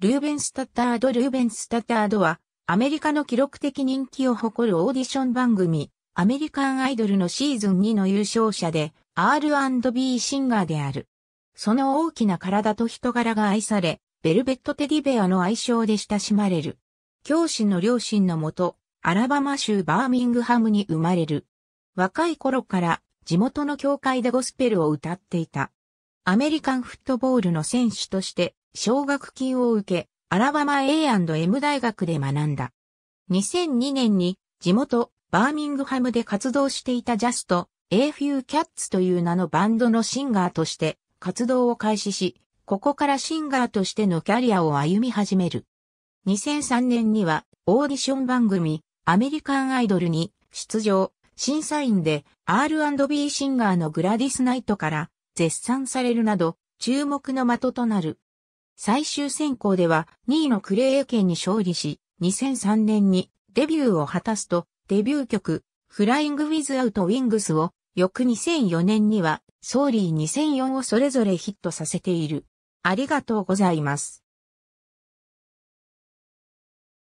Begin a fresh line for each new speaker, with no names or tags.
ルーベンスタッタード・ルーベンスタッタードは、アメリカの記録的人気を誇るオーディション番組、アメリカンアイドルのシーズン2の優勝者で、R&B シンガーである。その大きな体と人柄が愛され、ベルベットテディベアの愛称で親しまれる。教師の両親のもと、アラバマ州バーミングハムに生まれる。若い頃から地元の教会でゴスペルを歌っていた。アメリカンフットボールの選手として奨学金を受け、アラバマ A&M 大学で学んだ。2002年に地元バーミングハムで活動していたジャスト、a f w キャッツという名のバンドのシンガーとして活動を開始し、ここからシンガーとしてのキャリアを歩み始める。2003年にはオーディション番組アメリカンアイドルに出場、審査員で R&B シンガーのグラディス・ナイトから絶賛されるなど、注目の的となる。最終選考では2位のクレー県に勝利し、2003年にデビューを果たすと、デビュー曲、フライング・ウィズ・アウト・ウィングスを、翌2004年には、ソーリー2004をそれぞれヒットさせている。ありがとうございます。